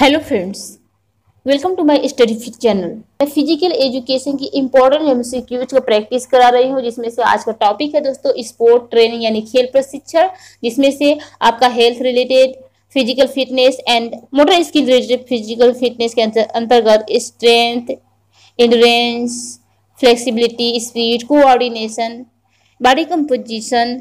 hello friends welcome to my study channel मैं physical education की important MCQs का practice करा रही हूँ जिसमें से आज का टॉपिक है दोस्तों स्पोर्ट ट्रेनिंग यानी खेल प्रशिक्षण जिसमें से आपका health related physical fitness and motor skill related physical fitness के अंतर्गत strength endurance flexibility speed coordination body composition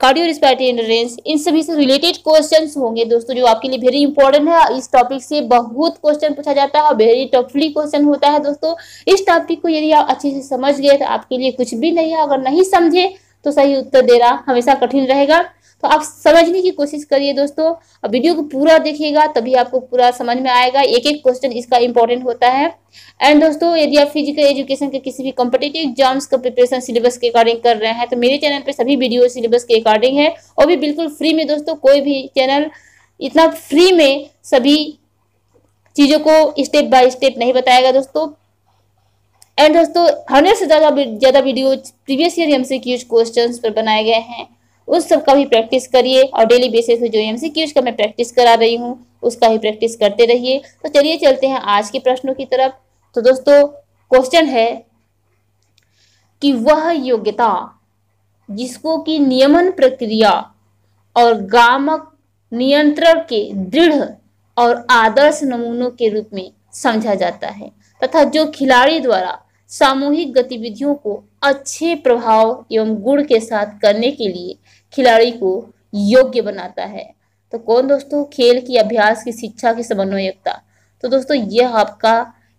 cardio respiratory endurance इन सभी से रिलेटेड क्वेश्चन होंगे दोस्तों जो आपके लिए वेरी इंपॉर्टेंट है इस टॉपिक से बहुत क्वेश्चन पूछा जाता है और वेरी टफली क्वेश्चन होता है दोस्तों इस टॉपिक को यदि आप अच्छे से समझ गए तो आपके लिए कुछ भी नहीं है अगर नहीं समझे तो सही उत्तर देना हमेशा कठिन रहेगा तो आप समझने की कोशिश करिए दोस्तों अब वीडियो को पूरा देखिएगा तभी आपको पूरा समझ में आएगा एक एक क्वेश्चन इसका इंपॉर्टेंट होता है एंड दोस्तों यदि आप फिजिकल एजुकेशन के किसी भी कॉम्पिटेटिव एग्जाम्स का प्रिपरेशन सिलेबस के अकॉर्डिंग कर रहे हैं तो मेरे चैनल पर सभी वीडियो सिलेबस के अकॉर्डिंग है और भी बिल्कुल फ्री में दोस्तों कोई भी चैनल इतना फ्री में सभी चीज़ों को स्टेप बाय स्टेप नहीं बताएगा दोस्तों एंड दोस्तों हंड्रेड से ज़्यादा ज़्यादा video previous year MCQs questions question पर बनाए गए हैं उस सब का भी प्रैक्टिस करिए और डेली बेसिस पे जो एम सी क्यूज का मैं प्रैक्टिस करा रही हूँ उसका ही प्रैक्टिस करते रहिए तो चलिए चलते हैं आज के प्रश्नों की तरफ तो दोस्तों क्वेश्चन है कि वह योग्यता जिसको कि नियमन प्रक्रिया और गामक नियंत्रण के दृढ़ और आदर्श नमूनों के रूप में समझा जाता है तथा जो खिलाड़ी द्वारा सामूहिक गतिविधियों को अच्छे प्रभाव एवं गुण के साथ करने के लिए खिलाड़ी को योग्य बनाता है तो कौन दोस्तों खेल की अभ्यास की शिक्षा की समन्वयकता तो दोस्तों यह आपका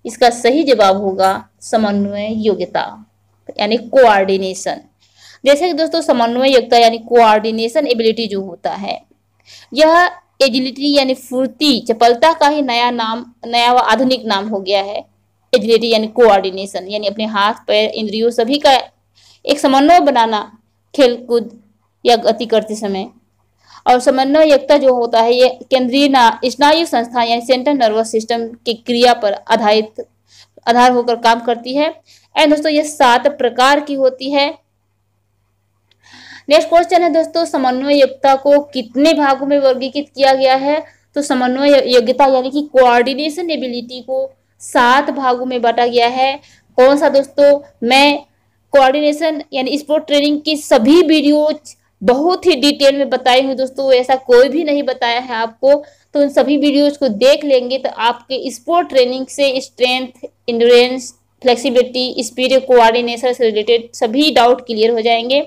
इसका सही जवाब होगा समन्वय योग्यता यानी कोऑर्डिनेशन जैसे कि दोस्तों समन्वय योग्यता यानी कोऑर्डिनेशन एबिलिटी जो होता है यह एजिलिटी यानी फुर्ती चपलता का ही नया नाम नया व आधुनिक नाम हो गया है एजिलिटी यानी कोऑर्डिनेशन यानी अपने हाथ पैर इंद्रियों सभी का एक समन्वय बनाना खेल कूद या गति करते समय और समन्वय एकता जो होता है ये केंद्रीय स्नायु संस्था यानी सेंट्रल नर्वस सिस्टम की क्रिया पर आधारित आधार होकर काम करती है एंड दोस्तों ये सात प्रकार की होती है नेक्स्ट क्वेश्चन है दोस्तों समन्वय योग्यता को कितने भागों में वर्गीकृत किया गया है तो समन्वय योग्यता यानी कि कोऑर्डिनेशन एबिलिटी को सात भागों में बांटा गया है कौन सा दोस्तों मैं कोऑर्डिनेशन यानी स्पोर्ट ट्रेनिंग की सभी वीडियोज बहुत ही डिटेल में बताई हूँ दोस्तों ऐसा कोई भी नहीं बताया है आपको तो उन सभी वीडियोज को देख लेंगे तो आपके स्पोर्ट ट्रेनिंग से strength endurance flexibility speed coordination से रिलेटेड सभी डाउट क्लियर हो जाएंगे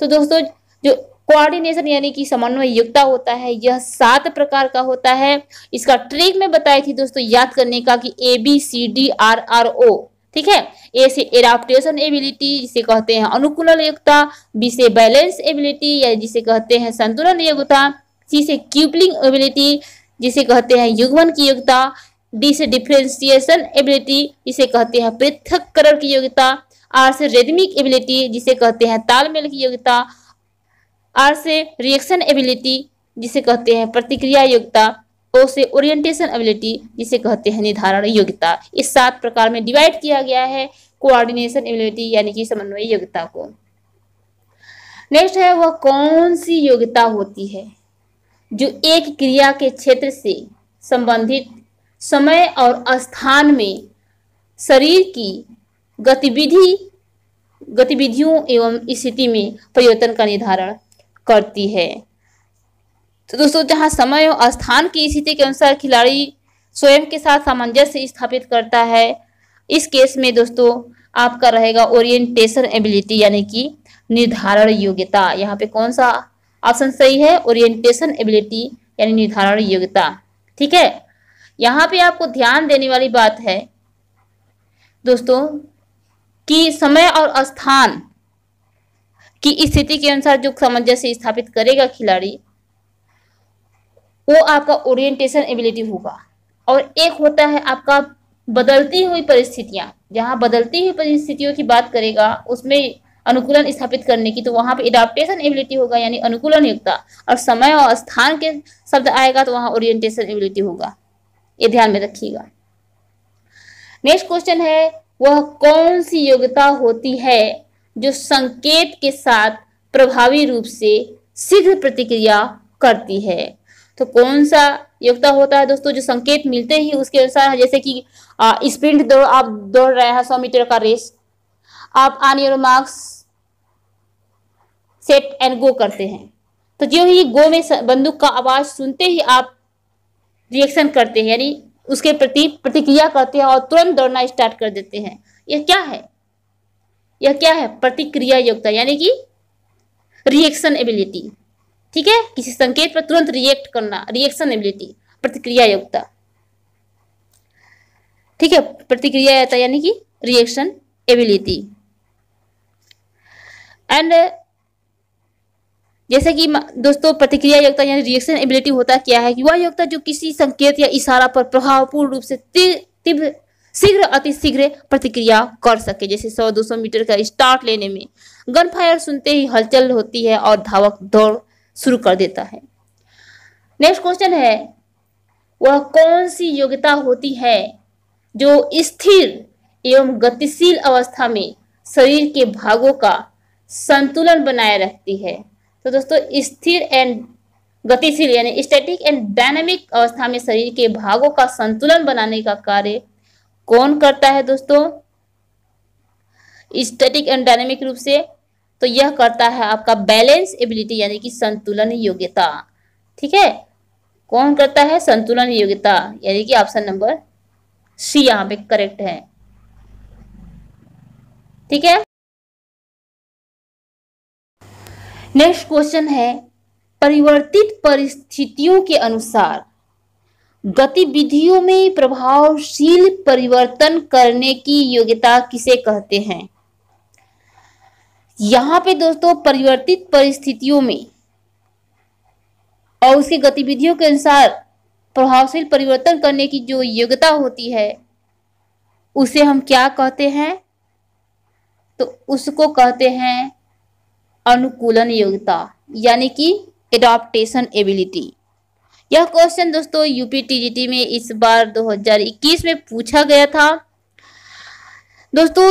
तो दोस्तों जो कोऑर्डिनेशन यानी कि समन्वय युक्ता होता है यह सात प्रकार का होता है इसका ट्रिक में बताई थी दोस्तों याद करने का कि A B C D R R O ठीक है ए से एडाप्टेशन एबिलिटी जिसे कहते हैं अनुकूलन युक्ता बी से बैलेंस एबिलिटी या जिसे कहते हैं संतुलन योग्यता सी से क्यूपलिंग एबिलिटी जिसे कहते हैं युगमन की योग्यता डी से डिफ्रेंसिएशन एबिलिटी जिसे कहते हैं पृथककरण की योग्यता आर से रेदमिक एबिलिटी जिसे कहते हैं तालमेल की योग्यता आर से रिएक्शन एबिलिटी जिसे कहते हैं प्रतिक्रिया योग्यता ओ से ओरिएंटेशन एबिलिटी जिसे कहते हैं निर्धारण योग्यता इस सात प्रकार में डिवाइड किया गया है कोऑर्डिनेशन एबिलिटी यानी कि समन्वय योग्यता को नेक्स्ट है वह कौन सी योग्यता होती है जो एक क्रिया के क्षेत्र से संबंधित समय और स्थान में शरीर की गतिविधि गतिविधियों एवं स्थिति में परिवर्तन का निर्धारण करती है तो दोस्तों जहां समय और स्थान की स्थिति के अनुसार खिलाड़ी स्वयं के साथ सामंजस्य स्थापित करता है इस केस में दोस्तों आपका रहेगा ओरिएंटेशन एबिलिटी यानी कि निर्धारण योग्यता यहाँ पे कौन सा ऑप्शन सही है ओरिएंटेशन एबिलिटी यानी निर्धारण योग्यता ठीक है यहाँ पे आपको ध्यान देने वाली बात है दोस्तों कि समय और स्थान की स्थिति के अनुसार जो सामंजस्य स्थापित करेगा खिलाड़ी वो आपका ओरिएंटेशन एबिलिटी होगा और एक होता है आपका बदलती हुई परिस्थितियां जहां बदलती हुई परिस्थितियों की बात करेगा उसमें अनुकूलन स्थापित करने की तो वहां पे एडाप्टेशन एबिलिटी होगा यानी अनुकूलन योग्यता और समय और स्थान के शब्द आएगा तो वहां ओरिएंटेशन एबिलिटी होगा ये ध्यान में रखिएगा नेक्स्ट क्वेश्चन है वह कौन सी योग्यता होती है जो संकेत के साथ प्रभावी रूप से शीघ्र प्रतिक्रिया करती है तो कौन सा योग्यता होता है दोस्तों जो संकेत मिलते ही उसके अनुसार जैसे कि स्प्रिंट दौड़ आप दौड़ रहे हैं सौ मीटर का रेस आप on your marks set and go करते हैं तो जो ही गो में बंदूक का आवाज सुनते ही आप रिएक्शन करते हैं यानी उसके प्रति प्रतिक्रिया करते हैं और तुरंत दौड़ना स्टार्ट कर देते हैं यह क्या है यह क्या है प्रतिक्रिया योग्यता यानी कि रिएक्शन एबिलिटी ठीक है किसी संकेत पर तुरंत रिएक्ट करना रिएक्शन एबिलिटी प्रतिक्रिया योग्यता ठीक है प्रतिक्रिया योग्यता यानी कि रिएक्शन एबिलिटी एंड जैसे कि दोस्तों प्रतिक्रिया योग्यता यानी रिएक्शन एबिलिटी होता क्या है कि वह योग्यता जो किसी संकेत या इशारा पर प्रभावपूर्ण रूप से तीव्र शीघ्र अति शीघ्र प्रतिक्रिया कर सके जैसे 100-200 मीटर का स्टार्ट लेने में गन फायर सुनते ही हलचल होती है और धावक दौड़ शुरू कर देता है नेक्स्ट क्वेश्चन है वह कौन सी योग्यता होती है जो स्थिर एवं गतिशील अवस्था में शरीर के भागों का संतुलन बनाए रखती है तो दोस्तों स्थिर एंड गतिशील यानी स्टैटिक एंड डायनेमिक अवस्था में शरीर के भागों का संतुलन बनाने का कार्य कौन करता है दोस्तों स्टैटिक एंड डायनेमिक रूप से तो यह करता है आपका बैलेंस एबिलिटी यानी कि संतुलन योग्यता ठीक है कौन करता है संतुलन योग्यता यानी कि ऑप्शन नंबर सी यहां पे करेक्ट है ठीक है नेक्स्ट क्वेश्चन है परिवर्तित परिस्थितियों के अनुसार गतिविधियों में प्रभावशील परिवर्तन करने की योग्यता किसे कहते हैं यहां पे दोस्तों परिवर्तित परिस्थितियों में और उसकी गतिविधियों के अनुसार प्रभावशील परिवर्तन करने की जो योग्यता होती है उसे हम क्या कहते हैं तो उसको कहते हैं अनुकूलन योग्यता यानी कि एडॉप्टेशन एबिलिटी यह क्वेश्चन दोस्तों यूपी टीजीटी में इस बार 2021 में पूछा गया था दोस्तों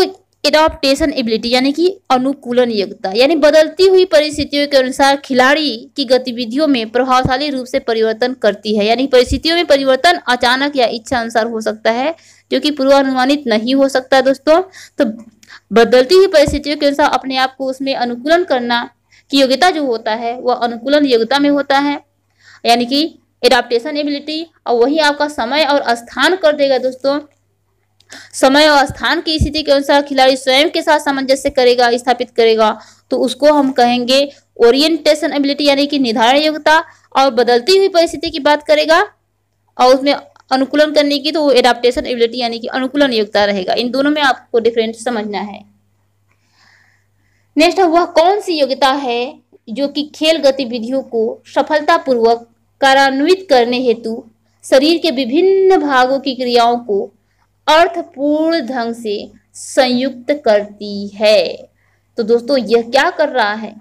एडॉप्टेशन एबिलिटी यानी कि अनुकूलन योग्यता यानी बदलती हुई परिस्थितियों के अनुसार खिलाड़ी की गतिविधियों में प्रभावशाली रूप से परिवर्तन करती है यानी परिस्थितियों में परिवर्तन अचानक या इच्छा अनुसार हो सकता है जो कि पूर्वानुमानित नहीं हो सकता दोस्तों तो बदलती हुई परिस्थितियों के अनुसार अपने आप को उसमें अनुकूलन करना की योग्यता जो होता है वह अनुकूलन योग्यता में होता है यानी कि एडाप्टेशन एबिलिटी और वही आपका समय और स्थान कर देगा दोस्तों समय और स्थान की स्थिति के अनुसार खिलाड़ी स्वयं के साथ सामंजस्य करेगा स्थापित करेगा तो उसको हम कहेंगे ओरिएंटेशन एबिलिटी यानी कि निर्धारण योग्यता और बदलती हुई परिस्थिति की बात करेगा और उसमें अनुकूलन करने की तो वो एडाप्टेशन एबिलिटी यानी कि अनुकूलन योग्यता रहेगा इन दोनों में आपको डिफरेंट समझना है नेक्स्ट वह कौन सी योग्यता है जो कि खेल गतिविधियों को सफलतापूर्वक कार्यान्वित करने हेतु शरीर के विभिन्न भागों की क्रियाओं को अर्थपूर्ण ढंग से संयुक्त करती है तो दोस्तों यह क्या कर रहा है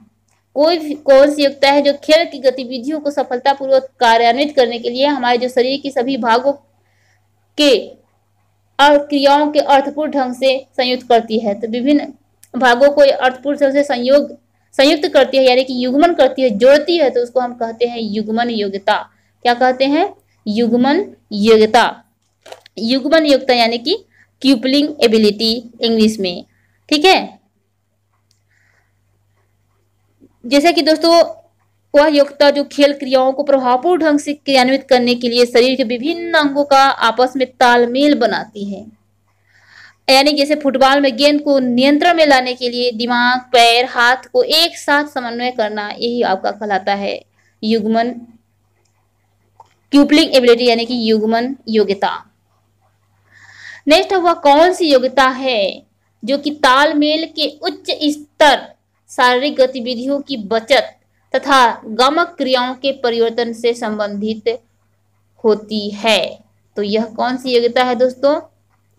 कोई कौन सी योग्यता है जो खेल की गतिविधियों को सफलतापूर्वक कार्यान्वित करने के लिए हमारे जो शरीर की सभी भागों के और क्रियाओं के अर्थपूर्ण ढंग से संयुक्त करती है तो विभिन्न भागों को अर्थपूर्ण ढंग से संयोग संयुक्त करती है यानी कि युग्मन करती है जोड़ती है तो उसको हम कहते हैं युग्मन योग्यता क्या कहते हैं युग्मन योग्यता युग्मन योग्यता यानी कि क्यूपलिंग एबिलिटी इंग्लिश में ठीक है जैसे कि दोस्तों वह योग्यता जो खेल क्रियाओं को प्रभावपूर्ण ढंग से क्रियान्वित करने के लिए शरीर के विभिन्न अंगों का आपस में तालमेल बनाती है यानी जैसे फुटबॉल में गेंद को नियंत्रण में लाने के लिए दिमाग पैर हाथ को एक साथ समन्वय करना यही आपका कहलाता है युग्मन क्यूपलिंग एबिलिटी यानी कि युग्मन योग्यता नेक्स्ट हुआ कौन सी योग्यता है जो कि तालमेल के उच्च स्तर शारीरिक गतिविधियों की बचत तथा गमक क्रियाओं के परिवर्तन से संबंधित होती है तो यह कौन सी योग्यता है दोस्तों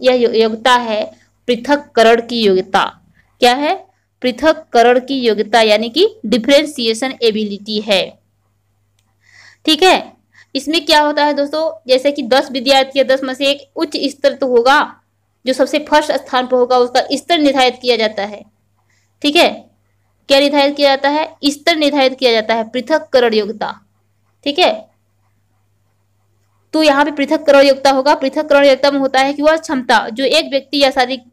यह योग्यता है पृथक करण की योग्यता क्या है पृथक करण की योग्यता यानी कि डिफ्रेंसिएशन एबिलिटी है ठीक है इसमें क्या होता है दोस्तों जैसे कि दस विद्यार्थी या दस में से एक उच्च स्तर तो होगा जो सबसे फर्स्ट स्थान पर होगा उसका स्तर निर्धारित किया जाता है ठीक है क्या निर्धारित किया जाता है स्तर निर्धारित किया जाता है पृथक करण योग्यता ठीक है तो यहाँ पे पृथककरण योग्यता होगा पृथककरण योग्यता में होता है कि वह क्षमता जो एक व्यक्ति या शारीरिक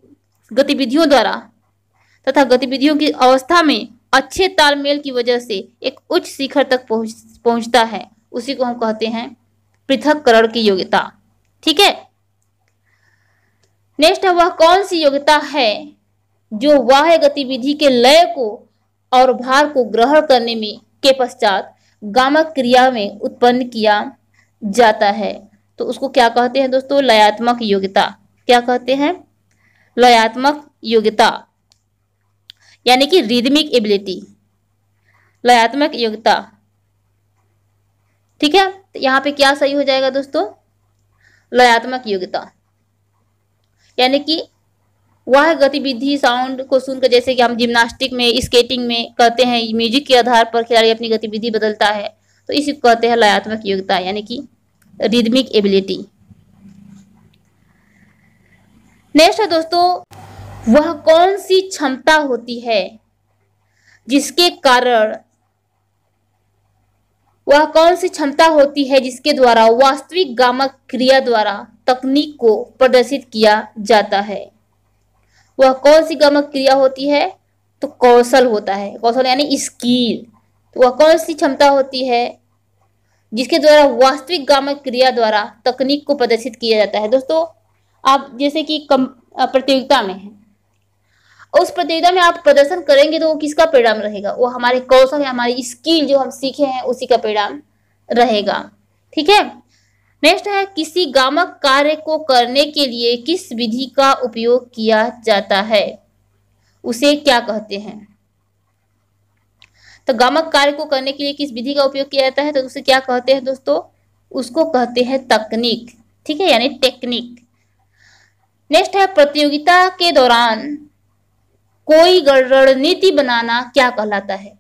गतिविधियों द्वारा तथा गतिविधियों की अवस्था में अच्छे तालमेल की वजह से एक उच्च शिखर तक पहुंच पहुंचता है उसी को हम कहते हैं पृथककरण की योग्यता ठीक है नेक्स्ट है वह कौन सी योग्यता है जो वाह गतिविधि के लय को और भार को ग्रहण करने में के पश्चात गामक क्रिया में उत्पन्न किया जाता है तो उसको क्या कहते हैं दोस्तों लयात्मक योग्यता क्या कहते हैं लयात्मक योग्यता यानी कि रिदमिक एबिलिटी लयात्मक योग्यता ठीक है तो यहां पे क्या सही हो जाएगा दोस्तों लयात्मक योग्यता यानी कि वह गतिविधि साउंड को सुनकर जैसे कि हम जिम्नास्टिक में स्केटिंग में कहते हैं म्यूजिक के आधार पर खिलाड़ी अपनी गतिविधि बदलता है तो इसी को कहते हैं लयात्मक योग्यता यानी कि रिदमिक एबिलिटी नेक्स्ट है दोस्तों वह कौन सी क्षमता होती है जिसके कारण वह कौन सी क्षमता होती है जिसके द्वारा वास्तविक गामक क्रिया द्वारा तकनीक को प्रदर्शित किया जाता है वह कौन सी गामक क्रिया होती है तो कौशल होता है कौशल यानी स्किल तो वह कौन सी क्षमता होती है जिसके द्वारा वास्तविक गामक क्रिया द्वारा तकनीक को प्रदर्शित किया जाता है दोस्तों आप जैसे कि कम प्रतियोगिता में है उस प्रतियोगिता में आप प्रदर्शन करेंगे तो वो किसका परिणाम रहेगा वो हमारे कौशल या हमारी स्किल जो हम सीखे हैं उसी का परिणाम रहेगा ठीक है नेक्स्ट है किसी गामक कार्य को करने के लिए किस विधि का उपयोग किया जाता है उसे क्या कहते हैं तो गामक कार्य को करने के लिए किस विधि का उपयोग किया जाता है तो उसे क्या कहते हैं दोस्तों उसको कहते हैं तकनीक ठीक है यानी टेक्निक नेक्स्ट है प्रतियोगिता के दौरान कोई रणनीति बनाना क्या कहलाता है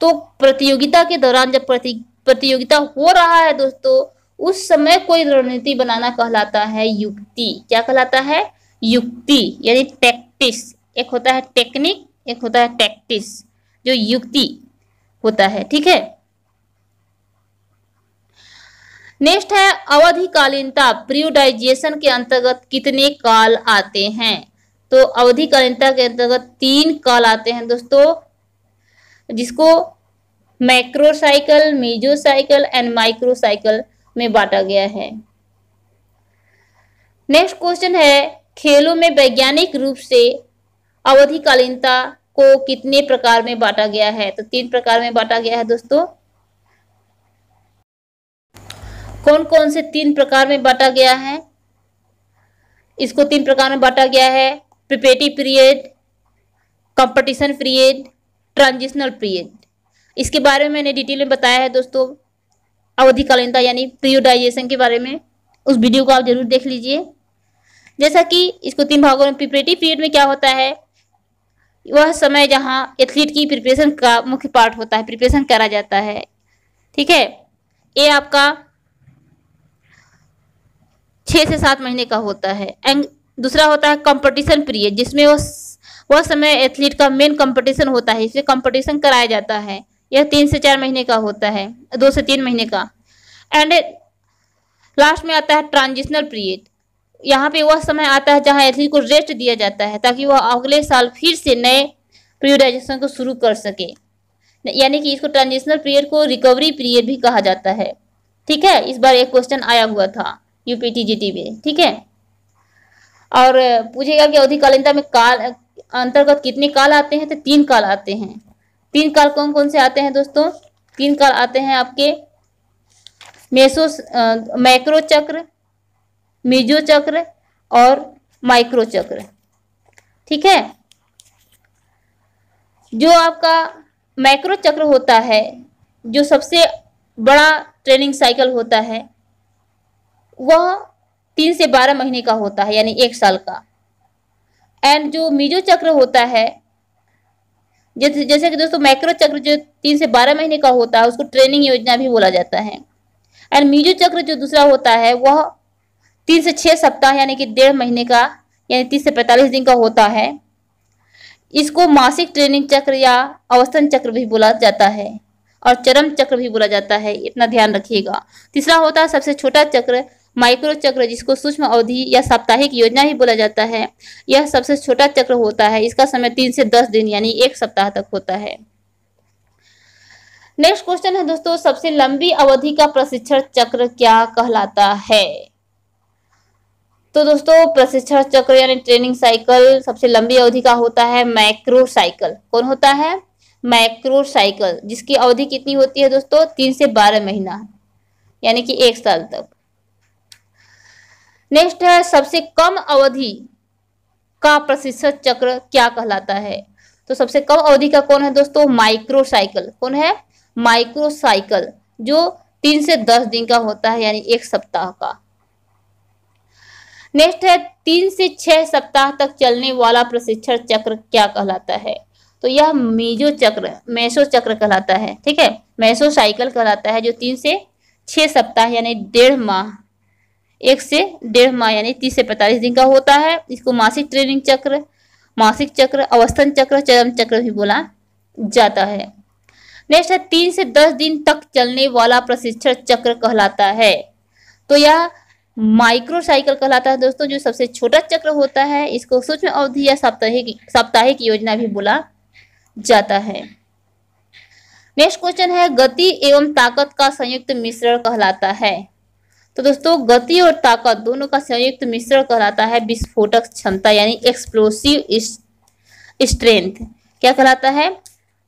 तो प्रतियोगिता के दौरान जब प्रति प्रतियोगिता हो रहा है दोस्तों उस समय कोई रणनीति बनाना कहलाता है युक्ति क्या कहलाता है युक्ति यानी टैक्टिस एक होता है टेक्निक एक होता है टैक्टिस जो युक्ति होता है ठीक है नेक्स्ट है अवधिकालीनता प्रियोडाइजेशन के अंतर्गत कितने काल आते हैं तो अवधिकालीनता के अंतर्गत तीन काल आते हैं दोस्तों जिसको मैक्रोसाइकल मीजोसाइकल एंड माइक्रोसाइकल में बांटा गया है नेक्स्ट क्वेश्चन है खेलों में वैज्ञानिक रूप से अवधिकालीनता को कितने प्रकार में बांटा गया है तो तीन प्रकार में बांटा गया है दोस्तों कौन कौन से तीन प्रकार में बांटा गया है इसको तीन प्रकार में बांटा गया है preparatory period competition period transitional period इसके बारे में मैंने डिटेल में बताया है दोस्तों अवधिकालीनता यानी पीरियोडाइजेशन के बारे में उस वीडियो को आप जरूर देख लीजिए जैसा कि इसको तीन भागों में प्रिपरेटिव पीरियड में क्या होता है वह समय जहाँ एथलीट की प्रिपरेशन का मुख्य पार्ट होता है प्रिपरेशन करा जाता है ठीक है ये आपका छः से सात महीने का होता है एंड दूसरा होता है कंपटीशन पीरियड जिसमें वह वह समय एथलीट का मेन कंपटीशन होता है इसमें कंपटीशन कराया जाता है यह तीन से चार महीने का होता है दो से तीन महीने का एंड लास्ट में आता है ट्रांजिशनल पीरियड यहाँ पे वह समय आता है जहाँ एथलीट को रेस्ट दिया जाता है ताकि वह अगले साल फिर से नए प्रियोडाइजेशन को शुरू कर सके यानी कि इसको ट्रांजिशनल पीरियड को रिकवरी पीरियड भी कहा जाता है ठीक है इस बार एक क्वेश्चन आया हुआ था यूपीटी टी में ठीक है और पूछेगा कि अवधिकालीनता में काल अंतर्गत कितने काल आते हैं तो तीन काल आते हैं तीन काल कौन कौन से आते हैं दोस्तों तीन काल आते हैं आपके मेसो मैक्रो चक्र मीजो चक्र और माइक्रो चक्र ठीक है जो आपका माइक्रो चक्र होता है जो सबसे बड़ा ट्रेनिंग साइकिल होता है वह तीन से बारह महीने का होता है यानी एक साल का एंड जो मिजो चक्र होता है जैसे जैसे कि दोस्तों माइक्रो चक्र जो तीन से बारह महीने का होता है उसको ट्रेनिंग योजना भी बोला जाता है एंड मिजो चक्र जो दूसरा होता है वह तीन से छह सप्ताह यानी कि डेढ़ महीने का यानी तीस से पैंतालीस दिन का होता है इसको मासिक ट्रेनिंग चक्र या अवस्थन चक्र भी बोला जाता है और चरम चक्र भी बोला जाता है इतना ध्यान रखिएगा तीसरा होता है सबसे छोटा चक्र माइक्रो चक्र जिसको सूक्ष्म अवधि या साप्ताहिक योजना ही बोला जाता है यह सबसे छोटा चक्र होता है इसका समय तीन से दस दिन यानी एक सप्ताह तक होता है नेक्स्ट क्वेश्चन है दोस्तों सबसे लंबी अवधि का प्रशिक्षण चक्र क्या कहलाता है तो दोस्तों प्रशिक्षण चक्र यानी ट्रेनिंग साइकिल सबसे लंबी अवधि का होता है मैक्रो साइकिल कौन होता है मैक्रो साइकिल जिसकी अवधि कितनी होती है दोस्तों तीन से बारह महीना यानी कि एक साल तक नेक्स्ट है सबसे कम अवधि का प्रशिक्षण चक्र क्या कहलाता है तो सबसे कम अवधि का कौन है दोस्तों माइक्रो साइकिल कौन है माइक्रो साइकिल जो तीन से दस दिन का होता है यानी एक सप्ताह का नेक्स्ट है तीन से छह सप्ताह तक चलने वाला प्रशिक्षण चक्र क्या कहलाता है तो यह मीजो चक्र मैसो चक्र कहलाता है ठीक है मैसो साइकिल कहलाता है जो तीन से छह सप्ताह यानी डेढ़ माह एक से डेढ़ माह यानी तीस से पैंतालीस दिन का होता है इसको मासिक ट्रेनिंग चक्र मासिक चक्र अवस्थन चक्र चरम चक्र भी बोला जाता है नेक्स्ट है तीन से दस दिन तक चलने वाला प्रशिक्षण चक्र कहलाता है तो यह माइक्रोसाइकिल कहलाता है दोस्तों जो सबसे छोटा चक्र होता है इसको सूक्ष्म अवधि या साप्ताहिक साप्ताहिक योजना भी बोला जाता है नेक्स्ट क्वेश्चन है गति एवं ताकत का संयुक्त मिश्रण कहलाता है तो दोस्तों गति और ताकत दोनों का संयुक्त मिश्रण कहलाता है विस्फोटक क्षमता यानी एक्सप्लोसिव स्ट्रेंथ क्या कहलाता है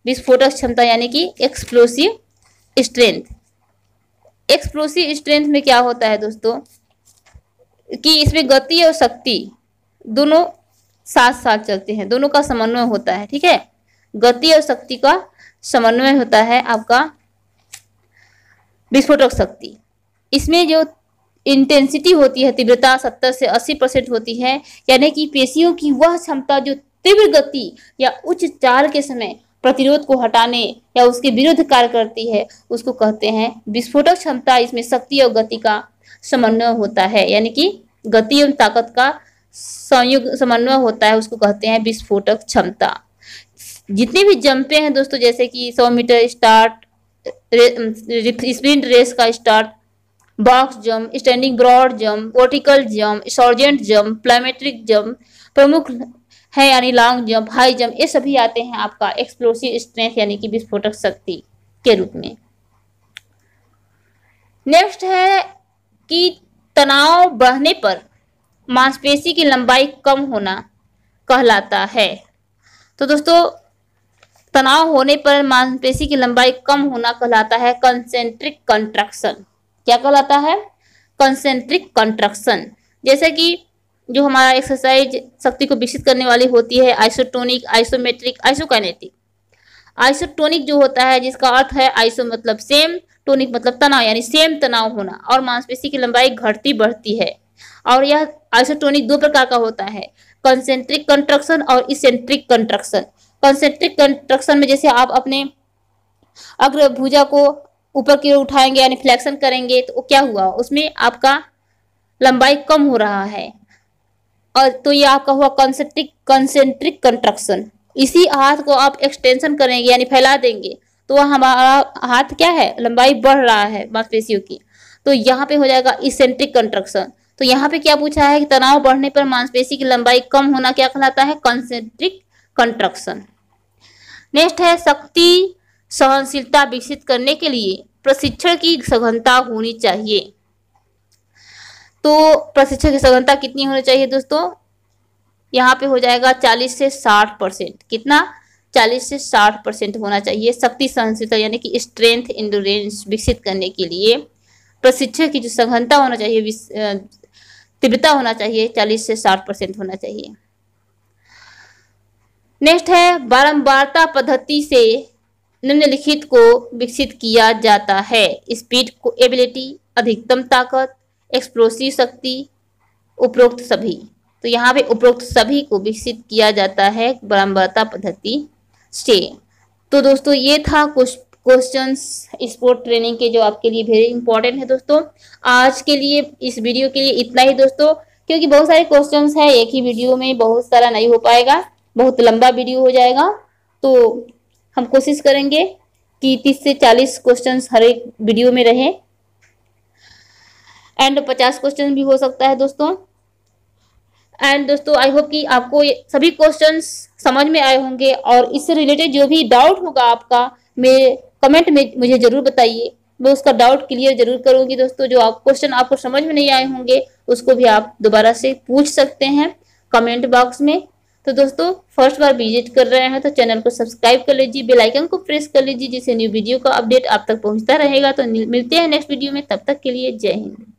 विस्फोटक क्षमता यानी कि एक्सप्लोसिव स्ट्रेंथ एक्सप्लोसिव स्ट्रेंथ में क्या होता है दोस्तों कि इसमें गति और शक्ति दोनों साथ साथ चलते हैं दोनों का समन्वय होता है ठीक है गति और शक्ति का समन्वय होता है आपका विस्फोटक शक्ति इसमें जो इंटेंसिटी होती है तीव्रता सत्तर से अस्सी परसेंट होती है यानी कि पेशियों की वह क्षमता जो तीव्र गति या उच्च चाल के समय प्रतिरोध को हटाने या उसके विरुद्ध कार्य करती है उसको कहते हैं विस्फोटक क्षमता इसमें शक्ति और गति का समन्वय होता है यानी कि गति एवं ताकत का संयुक्त समन्वय होता है उसको कहते हैं विस्फोटक क्षमता जितने भी जंपे हैं दोस्तों जैसे कि 100 मीटर स्टार्ट स्प्रिंट रेस का start box jump standing broad jump vertical jump sargent jump plyometric jump प्रमुख है यानी लॉन्ग जंप हाई जंप ये सभी आते हैं आपका एक्सप्लोसिव स्ट्रेंथ यानी कि विस्फोटक शक्ति के रूप में नेक्स्ट है कि तनाव बढ़ने पर मांसपेशी की लंबाई कम होना कहलाता है तो दोस्तों तनाव होने पर मांसपेशी की लंबाई कम होना कहलाता है कंसेंट्रिक कंट्रक्शन क्या कहलाता है कंसेंट्रिक कंट्रक्शन जैसे कि जो हमारा एक्सरसाइज शक्ति को विकसित करने वाली होती है आइसोटोनिक आइसोमेट्रिक आइसोकाइनेटिक आइसोटोनिक जो होता है जिसका अर्थ है आइसो मतलब सेम टोनिक मतलब तनाव यानी सेम तनाव होना और मांसपेशी की लंबाई घटती बढ़ती है और यह आइसोटोनिक दो प्रकार का होता है कंसेंट्रिक कंट्रक्शन और इसेंट्रिक कंट्रक्शन कंसेंट्रिक कंट्रक्शन में जैसे आप अपने अग्र भुजा को ऊपर की ओर उठाएंगे यानी फ्लैक्शन करेंगे तो क्या हुआ उसमें आपका लंबाई कम हो रहा है और तो ये आपका हुआ कंसेंट्रिक कंसेंट्रिक कंट्रक्शन इसी हाथ को आप एक्सटेंशन करेंगे यानी फैला देंगे तो हमारा हाथ क्या है लंबाई बढ़ रहा है मांसपेशियों की तो यहाँ पे हो जाएगा इसेंट्रिक कंट्रक्शन तो यहाँ पे क्या पूछा है कि तनाव बढ़ने पर मांसपेशी की लंबाई कम होना क्या कहलाता है कंसेंट्रिक कंट्रक्शन नेक्स्ट है शक्ति सहनशीलता विकसित करने के लिए प्रशिक्षण की सघनता होनी चाहिए तो प्रशिक्षण की सघनता कितनी होनी चाहिए दोस्तों यहाँ पे हो जाएगा चालीस से साठ परसेंट कितना चालीस से साठ परसेंट होना चाहिए शक्ति सहनशीलता यानी कि स्ट्रेंथ इंडोरेंस विकसित करने के लिए प्रशिक्षण की जो सघनता होना चाहिए तीव्रता होना चाहिए चालीस से साठ परसेंट होना चाहिए नेक्स्ट है बारंबारता पद्धति से निम्नलिखित को विकसित किया जाता है स्पीड को एबिलिटी अधिकतम ताकत एक्सप्लोसिव शक्ति उपरोक्त सभी तो यहाँ पे उपरोक्त सभी को विकसित किया जाता है परम्परता पद्धति से तो दोस्तों ये था कुछ क्वेश्चन स्पोर्ट ट्रेनिंग के जो आपके लिए वेरी इंपॉर्टेंट है दोस्तों आज के लिए इस वीडियो के लिए इतना ही दोस्तों क्योंकि बहुत सारे क्वेश्चन है एक ही वीडियो में बहुत सारा नहीं हो पाएगा बहुत लंबा वीडियो हो जाएगा तो हम कोशिश करेंगे कि तीस से चालीस क्वेश्चन हर एक वीडियो में रहे एंड पचास क्वेश्चन भी हो सकता है दोस्तों एंड दोस्तों आई होप कि आपको सभी क्वेश्चंस समझ में आए होंगे और इससे रिलेटेड जो भी डाउट होगा आपका मेरे कमेंट में मुझे ज़रूर बताइए मैं उसका डाउट क्लियर जरूर करूंगी दोस्तों जो आप क्वेश्चन आपको समझ में नहीं आए होंगे उसको भी आप दोबारा से पूछ सकते हैं कमेंट बॉक्स में तो दोस्तों फर्स्ट बार विजिट कर रहे हैं तो चैनल को सब्सक्राइब कर लीजिए बेल आइकन को प्रेस कर लीजिए जिससे न्यू वीडियो का अपडेट आप तक पहुंचता रहेगा तो मिलते हैं नेक्स्ट वीडियो में तब तक के लिए जय हिंद